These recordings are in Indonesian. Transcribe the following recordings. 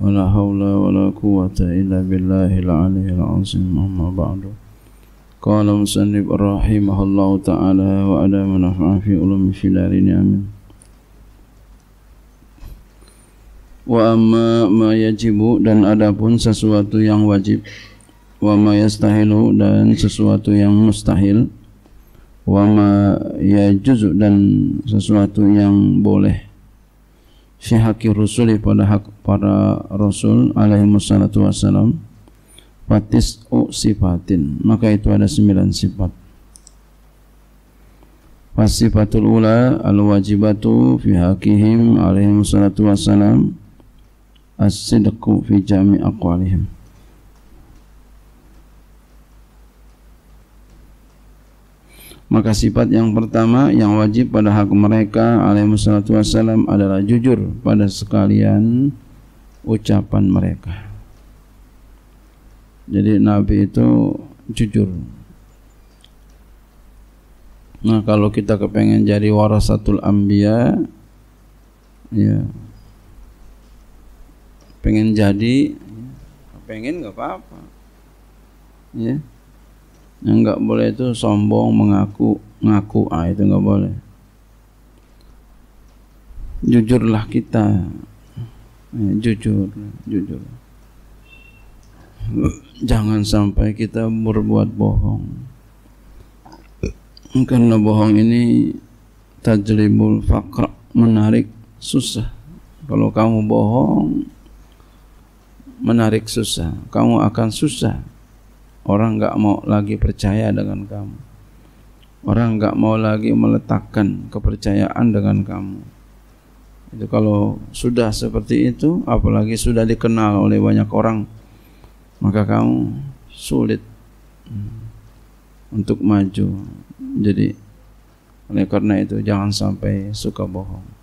ولا حول ولا قوة إلا بالله العلي العظيم أما بعد قال مصنف رحمه الله تعالى وعلى من نفع في علوم في دارين آمين Wa amma ma yajibu dan adapun sesuatu yang wajib Wa ma yastahilu dan sesuatu yang mustahil Wa ma yajuzu dan sesuatu yang boleh syihaki rusul pada hak para rasul alaihi wassalatu wassalam fatis u sifatin maka itu ada sembilan sifat fasifatul ula al wajibatu fi hakihim alaihi wassalatu wassalam as-sidqu fi jami aqwalihim Maka sifat yang pertama yang wajib pada hak mereka alaihissalatu wassalam adalah jujur pada sekalian ucapan mereka. Jadi Nabi itu jujur. Nah kalau kita kepengen jadi warasatul ambia, ya pengen jadi, ya, pengen nggak apa-apa, ya yang nggak boleh itu sombong mengaku ngaku ah itu nggak boleh jujurlah kita ya, jujur jujur jangan sampai kita berbuat bohong karena bohong ini tajlibul fakr menarik susah kalau kamu bohong menarik susah kamu akan susah Orang nggak mau lagi percaya dengan kamu. Orang nggak mau lagi meletakkan kepercayaan dengan kamu. Itu kalau sudah seperti itu, apalagi sudah dikenal oleh banyak orang, maka kamu sulit hmm, untuk maju. Jadi oleh karena itu jangan sampai suka bohong.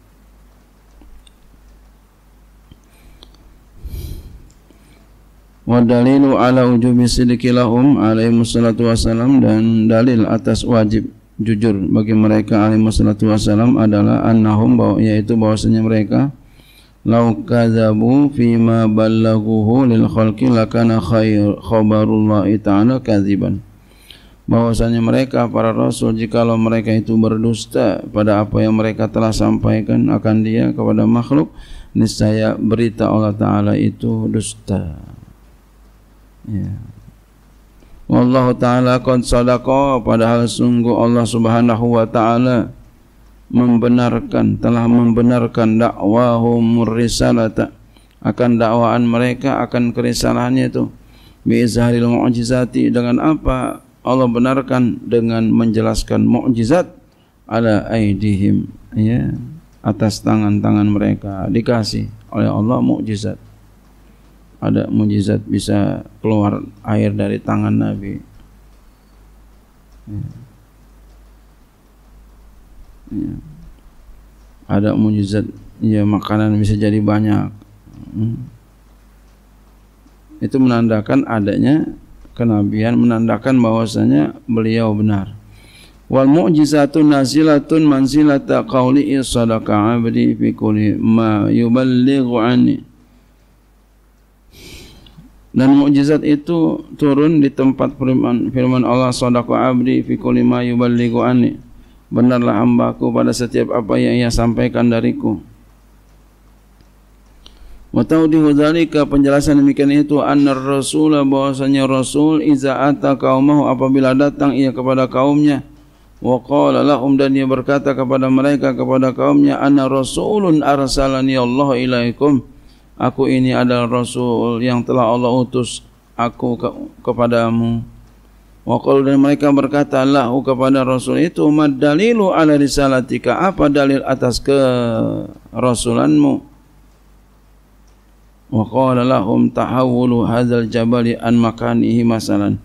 wa dalilu ala ujubi sidiki alaihi wassalatu wassalam dan dalil atas wajib jujur bagi mereka alaihi wassalatu wassalam adalah annahum bahwa yaitu bahwasanya mereka lau kadzabu fima ballaghuhu lil khalqi lakana khair khabarullahi ta'ala kadziban bahwasanya mereka para rasul jikalau mereka itu berdusta pada apa yang mereka telah sampaikan akan dia kepada makhluk niscaya berita Allah taala itu dusta Yeah. Wallahu ta'ala kan sadaqah padahal sungguh Allah subhanahu wa ta'ala membenarkan, telah membenarkan dakwahum risalata akan dakwaan mereka, akan kerisalahannya itu biizharil mu'jizati dengan apa Allah benarkan dengan menjelaskan mujizat ala aidihim ya atas tangan-tangan mereka dikasih oleh Allah mujizat ada mujizat bisa keluar air dari tangan Nabi. Ya. Ya. Ada mujizat ya makanan bisa jadi banyak. Hmm. Itu menandakan adanya kenabian, menandakan bahwasanya beliau benar. Wal mu'jizatu nazilatun manzilata qawli'i sadaqa abdi fi kulli ma yuballighu anni dan mukjizat itu turun di tempat firman firman Allah sadaqa abdi fi kulli ma yuballighu anni benarlah hamba-ku pada setiap apa yang ia sampaikan dariku wa tawdihu dzalika penjelasan demikian itu annar rasul bahwasanya rasul iza ata qaumahu apabila datang ia kepada kaumnya wa qala lahum dan ia berkata kepada mereka kepada kaumnya anna rasulun arsalani Allah ilaikum aku ini adalah rasul yang telah Allah utus aku ke kepadamu wa dan mereka berkata lahu kepada rasul itu mad dalilu ala risalatika apa dalil atas ke rasulanmu wa qala lahum tahawwalu hadzal jabali an makanihi masalan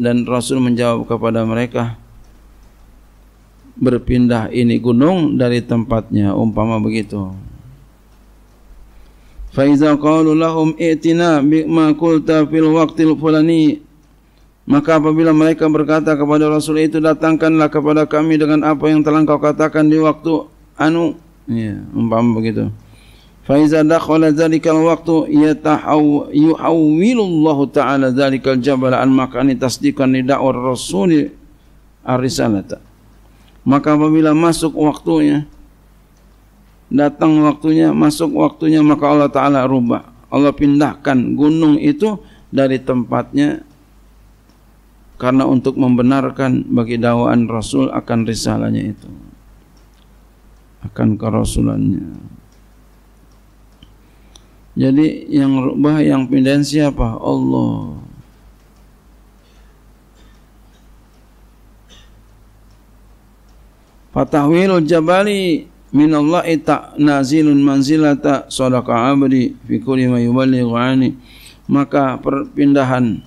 dan rasul menjawab kepada mereka berpindah ini gunung dari tempatnya umpama begitu فإذا قالوا لهم ائتنا بما قلت fil الوقت الفلاني Maka apabila mereka berkata kepada Rasul itu datangkanlah kepada kami dengan apa yang telah kau katakan di waktu anu ya umpam begitu. Fa iza dakhala zalikal waqtu yatahawwilu Allah taala zalikal jabal an makani tasdiqan li da'war rasul ar-risalah. Maka apabila masuk waktunya datang waktunya, masuk waktunya maka Allah Ta'ala rubah. Allah pindahkan gunung itu dari tempatnya karena untuk membenarkan bagi dakwaan Rasul akan risalahnya itu akan kerasulannya jadi yang rubah yang pindahin siapa? Allah Fatahwilul Jabali minallahi ta nazilun manzilata sadaqa abdi fi kulli ma yuballighu ani maka perpindahan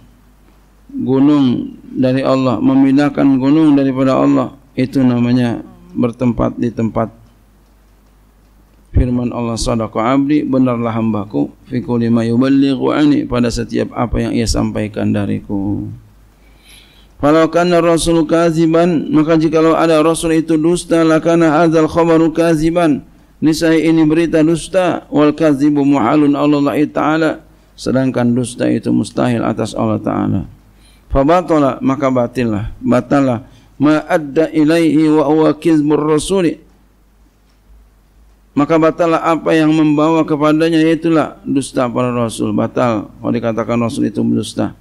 gunung dari Allah memindahkan gunung daripada Allah itu namanya bertempat di tempat firman Allah sadaqa abdi benarlah hambaku fi kulli ma yuballighu ani pada setiap apa yang ia sampaikan dariku Walau kana rasul kaziban maka jikalau ada rasul itu dusta lakana hadzal khabaru kaziban nisai ini berita dusta wal kazibu muhalun Allah taala sedangkan dusta itu mustahil atas Allah taala fabatala maka batillah batalah ma adda ilaihi wa huwa kizmur rasuli maka batalah apa yang membawa kepadanya itulah dusta para rasul batal kalau dikatakan rasul itu dusta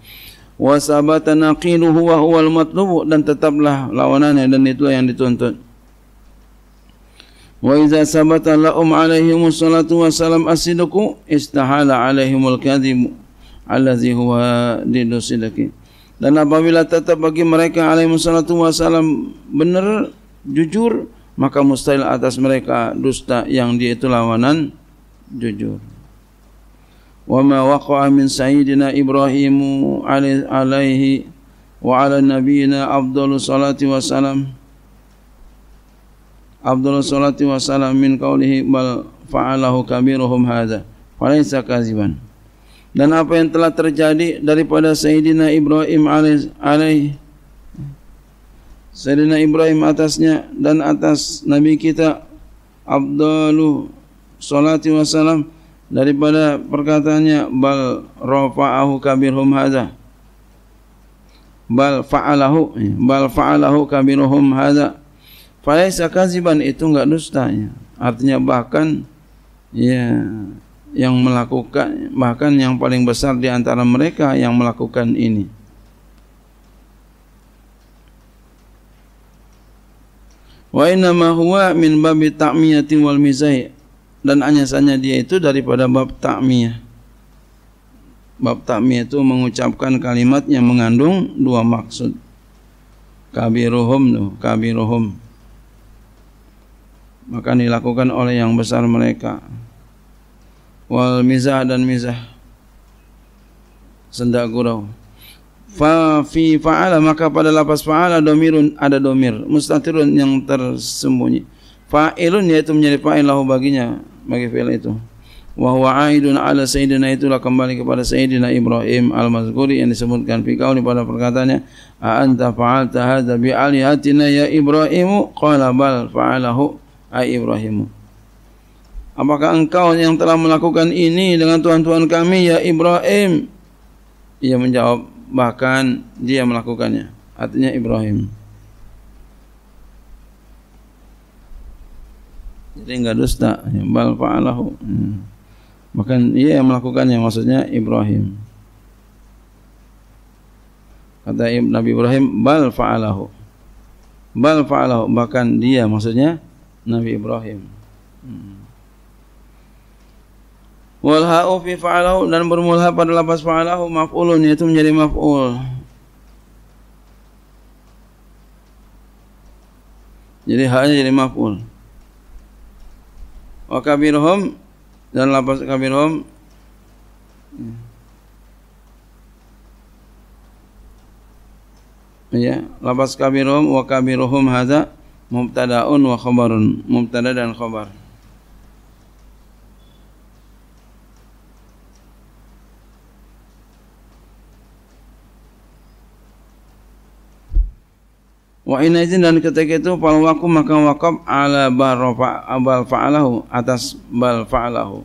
wasabata naqiluhu wa huwa al dan tetaplah lawanannya dan itu yang dituntut wa iza sabata lahum alaihi musallatu wa salam istahala alaihim al allazi huwa dinusidaki dan apabila tetap bagi mereka alaihi musallatu wa benar jujur maka mustahil atas mereka dusta yang dia itu lawanan jujur وما وقع من سيدنا إبراهيم عليه وعلى نبينا أفضل الصلاة والسلام أفضل الصلاة والسلام من قوله بل فعله كبيرهم هذا فليس كاذبا dan apa yang telah terjadi daripada Sayyidina Ibrahim alaih, alaih Sayyidina Ibrahim atasnya dan atas Nabi kita Abdullah salati wassalam daripada perkataannya bal rafa'ahu kabirhum hadza bal fa'alahu ya, bal fa'alahu kabirhum hadza falaisa kaziban itu enggak dustanya. artinya bahkan ya yang melakukan bahkan yang paling besar di antara mereka yang melakukan ini wa inna ma huwa min babi ta'miyati wal mizai dan anyasannya dia itu daripada bab takmiyah. Bab takmiyah itu mengucapkan kalimat yang mengandung dua maksud. Kabiruhum tuh, kabiruhum. Maka dilakukan oleh yang besar mereka. Wal mizah dan mizah. Sendak gurau. Fa fi fa'ala maka pada lapas fa'ala domirun ada domir mustatirun yang tersembunyi. Fa'ilun yaitu menjadi fa'il lahu baginya bagi fi'il itu wa huwa aidun ala sayyidina itulah kembali kepada sayyidina Ibrahim al-Mazkuri yang disebutkan fi kauni pada perkataannya a anta fa'alta hadza bi alihatina ya Ibrahimu qala bal fa'alahu ay Ibrahimu Apakah engkau yang telah melakukan ini dengan tuan tuan kami ya Ibrahim Ia menjawab bahkan dia melakukannya artinya Ibrahim jadi enggak dusta bal fa'alahu hmm. bahkan ia yang melakukannya maksudnya Ibrahim kata Nabi Ibrahim bal fa'alahu bal fa'alahu bahkan dia maksudnya Nabi Ibrahim hmm. Wal ha'u fi fa'alahu dan bermula pada lafaz fa'alahu maf'ulun yaitu menjadi maf'ul. Jadi hanya jadi maf'ul. wa kabirhum dan lapas kabirhum ya lapas kabirhum wa kabirhum hadza mubtadaun wa khabarun mubtada dan khabar Wa izin dan ketika itu fal waku maka wakaf ala barofa bal fa'alahu atas bal fa'alahu.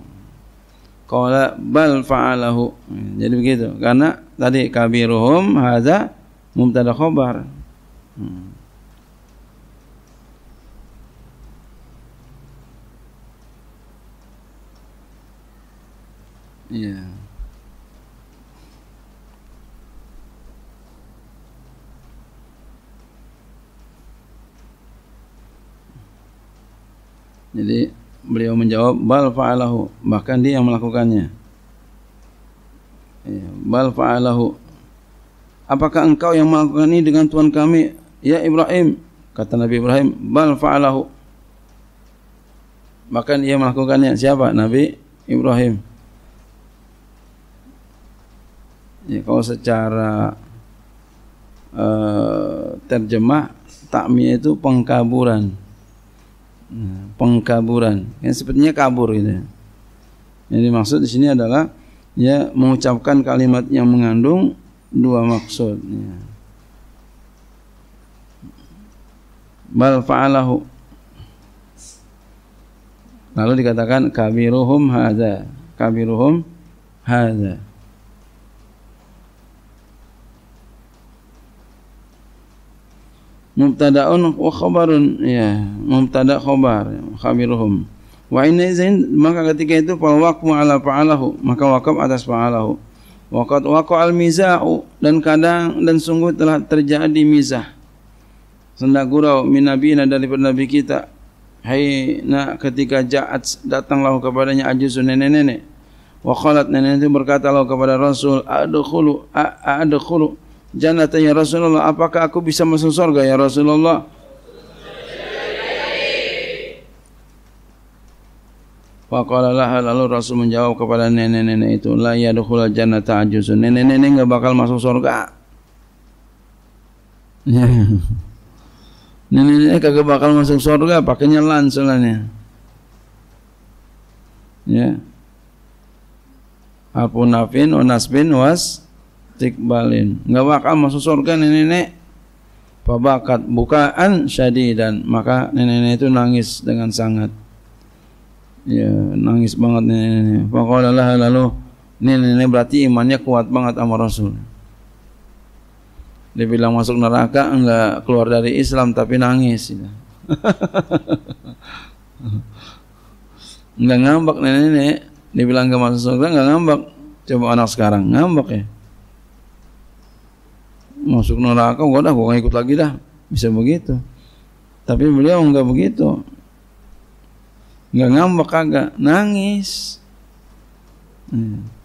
Qala bal fa'alahu. Jadi begitu. Karena tadi kabiruhum hadza mubtada khabar. Hmm. Yeah. Jadi beliau menjawab bal fa'alahu, bahkan dia yang melakukannya. Iya, bal fa'alahu. Apakah engkau yang melakukan ini dengan Tuhan kami, ya Ibrahim? Kata Nabi Ibrahim, bal fa'alahu. Bahkan dia melakukannya siapa? Nabi Ibrahim. Ya, kalau secara uh, terjemah takmiyah itu pengkaburan pengkaburan. yang sepertinya kabur gitu. Ya. Jadi maksud di sini adalah ya mengucapkan kalimat yang mengandung dua maksud. Ya. Bal fa'alahu. Lalu dikatakan kabiruhum hadza. Kabiruhum hadza. mubtada'un wa khabarun ya mubtada khabar khabiruhum wa inna izain maka ketika itu fal waqfu ala fa'alahu maka wakaf atas fa'alahu Waqat waqa'al miza'u dan kadang dan sungguh telah terjadi mizah. Sendak gurau minabina dari nabi kita. Hai na ketika ja'at datanglah kepadanya ajuzun nenek-nenek. Wa qalat nenek itu berkata berkatalah kepada Rasul adkhulu adkhulu jannata tanya ya Rasulullah apakah aku bisa masuk surga ya Rasulullah Faqala laha lalu Rasul menjawab kepada nenek-nenek itu la yadkhul jannata ajuzun nenek-nenek enggak bakal masuk surga nenek-nenek kagak bakal masuk surga pakainya lan soalnya ya Harpunafin, unasbin, was istikbalin nggak bakal masuk surga nenek-nenek fabakat bukaan dan maka nenek-nenek itu nangis dengan sangat ya nangis banget nenek-nenek faqala lalu nenek-nenek berarti imannya kuat banget sama Rasul dibilang masuk neraka enggak keluar dari Islam tapi nangis ya. enggak ngambek nenek-nenek dibilang ke masuk surga enggak ngambek coba anak sekarang ngambek ya masuk neraka enggak dah gua ikut lagi dah bisa begitu tapi beliau enggak begitu enggak ngambek kagak nangis hmm.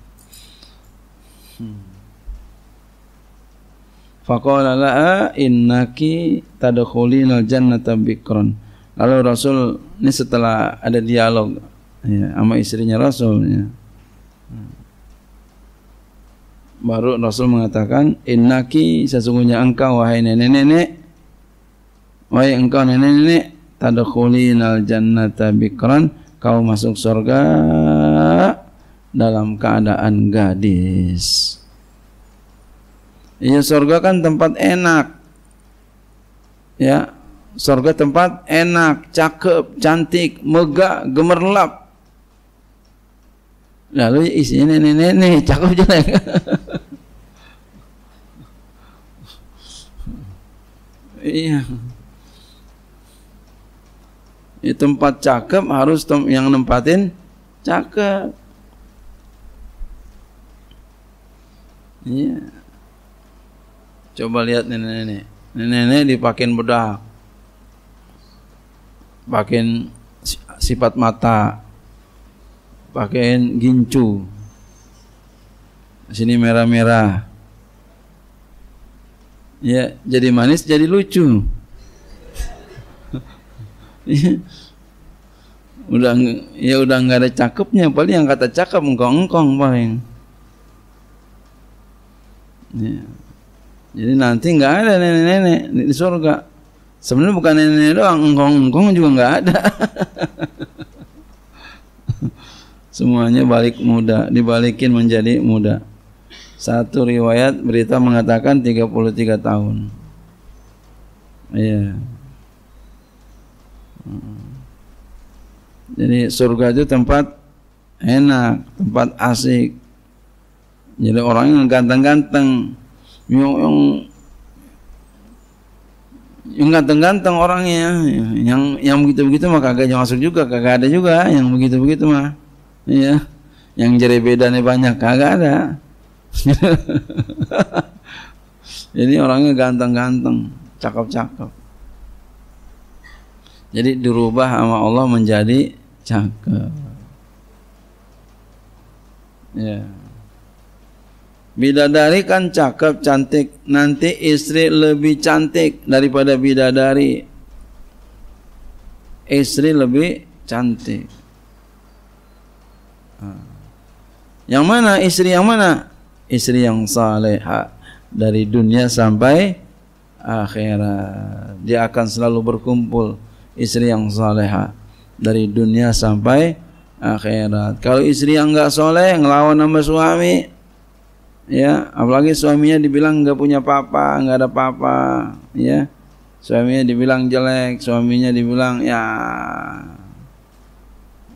Faqala la'a innaki tadkhulina jannata bikron. Lalu Rasul ini setelah ada dialog ya, sama istrinya Rasul ya baru Rasul mengatakan innaki sesungguhnya engkau wahai nenek-nenek wahai engkau nenek-nenek tadkhulinal jannata bikran kau masuk surga dalam keadaan gadis Iya surga kan tempat enak ya surga tempat enak cakep cantik megah gemerlap lalu isinya nenek-nenek cakep jelek Iya. Di tempat cakep harus tem yang nempatin cakep. Iya. Coba lihat nenek-nenek. Nenek-nenek dipakein bedak. Pakein sifat mata. Pakein gincu. Sini merah-merah ya jadi manis jadi lucu ya, udah ya udah nggak ada cakepnya paling yang kata cakep engkong engkong paling ya. jadi nanti nggak ada nenek-nenek di surga sebenarnya bukan nenek-nenek doang engkong engkong juga nggak ada semuanya balik muda dibalikin menjadi muda satu riwayat berita mengatakan 33 tahun. Iya. Hmm. Jadi surga itu tempat enak, tempat asik. Jadi orang yang ganteng-ganteng, yang yang ganteng-ganteng orangnya, yang yang begitu-begitu mah kagak masuk juga, kagak ada juga yang begitu-begitu mah. Iya. Yang jadi bedanya banyak kagak ada. Ini orangnya ganteng-ganteng, cakep-cakep. Jadi dirubah sama Allah menjadi cakep. Ya. Bidadari kan cakep cantik, nanti istri lebih cantik daripada bidadari. Istri lebih cantik. Ah. Yang mana istri yang mana? istri yang saleh dari dunia sampai akhirat. Dia akan selalu berkumpul istri yang saleh dari dunia sampai akhirat. Kalau istri yang enggak soleh ngelawan sama suami, ya apalagi suaminya dibilang enggak punya papa, enggak ada papa, ya suaminya dibilang jelek, suaminya dibilang ya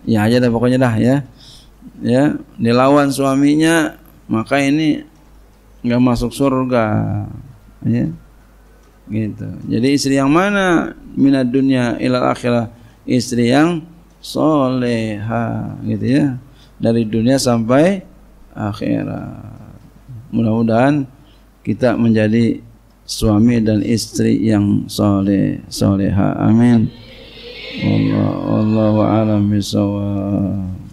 ya aja dah pokoknya dah ya, ya dilawan suaminya maka ini nggak masuk surga ya gitu jadi istri yang mana minat dunia ilal akhirah istri yang soleha gitu ya dari dunia sampai akhirat mudah-mudahan kita menjadi suami dan istri yang soleh soleha amin Allah Allah wa alam bisawab